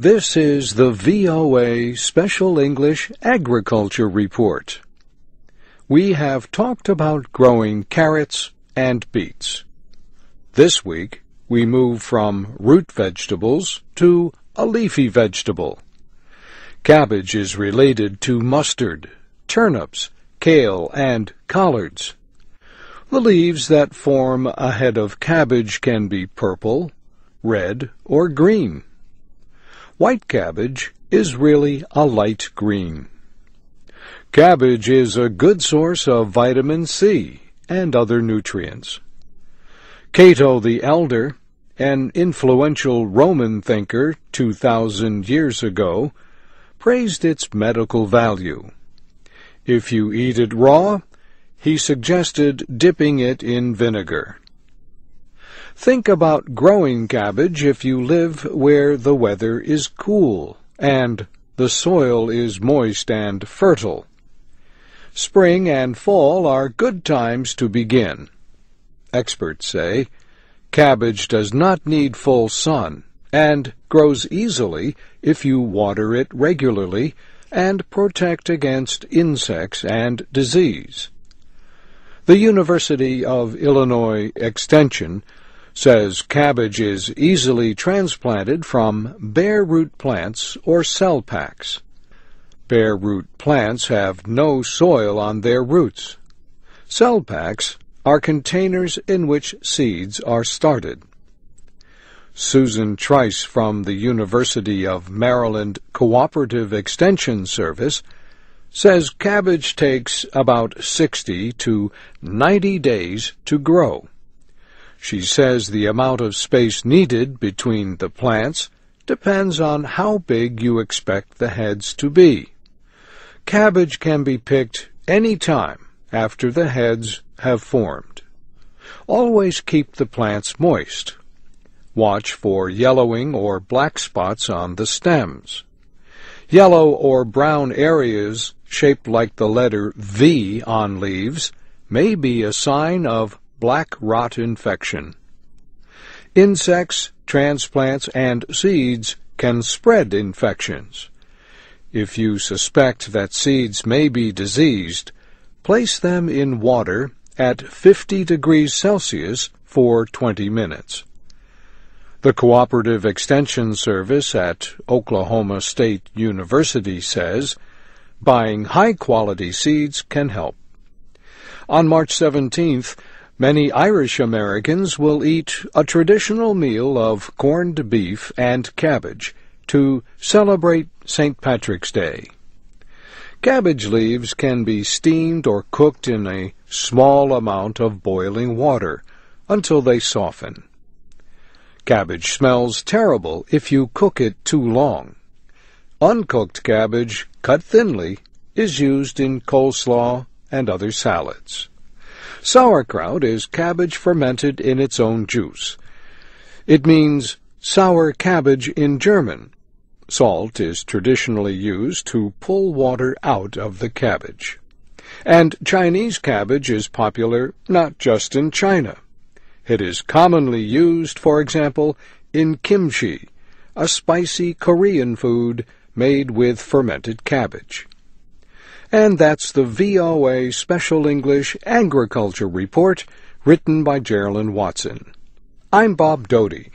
This is the VOA Special English Agriculture Report. We have talked about growing carrots and beets. This week, we move from root vegetables to a leafy vegetable. Cabbage is related to mustard, turnips, kale, and collards. The leaves that form a head of cabbage can be purple, red, or green. White cabbage is really a light green. Cabbage is a good source of vitamin C and other nutrients. Cato the Elder, an influential Roman thinker 2,000 years ago, praised its medical value. If you eat it raw, he suggested dipping it in vinegar. Think about growing cabbage if you live where the weather is cool and the soil is moist and fertile. Spring and fall are good times to begin. Experts say cabbage does not need full sun and grows easily if you water it regularly and protect against insects and disease. The University of Illinois Extension says cabbage is easily transplanted from bare root plants or cell packs. Bare root plants have no soil on their roots. Cell packs are containers in which seeds are started. Susan Trice from the University of Maryland Cooperative Extension Service says cabbage takes about 60 to 90 days to grow. She says the amount of space needed between the plants depends on how big you expect the heads to be. Cabbage can be picked any time after the heads have formed. Always keep the plants moist. Watch for yellowing or black spots on the stems. Yellow or brown areas shaped like the letter V on leaves may be a sign of black rot infection. Insects, transplants, and seeds can spread infections. If you suspect that seeds may be diseased, place them in water at 50 degrees Celsius for 20 minutes. The Cooperative Extension Service at Oklahoma State University says buying high quality seeds can help. On March 17th, Many Irish Americans will eat a traditional meal of corned beef and cabbage to celebrate St. Patrick's Day. Cabbage leaves can be steamed or cooked in a small amount of boiling water until they soften. Cabbage smells terrible if you cook it too long. Uncooked cabbage, cut thinly, is used in coleslaw and other salads. Sauerkraut is cabbage fermented in its own juice. It means sour cabbage in German. Salt is traditionally used to pull water out of the cabbage. And Chinese cabbage is popular not just in China. It is commonly used, for example, in kimchi, a spicy Korean food made with fermented cabbage. And that's the VOA Special English Agriculture Report, written by Geraldine Watson. I'm Bob Doty.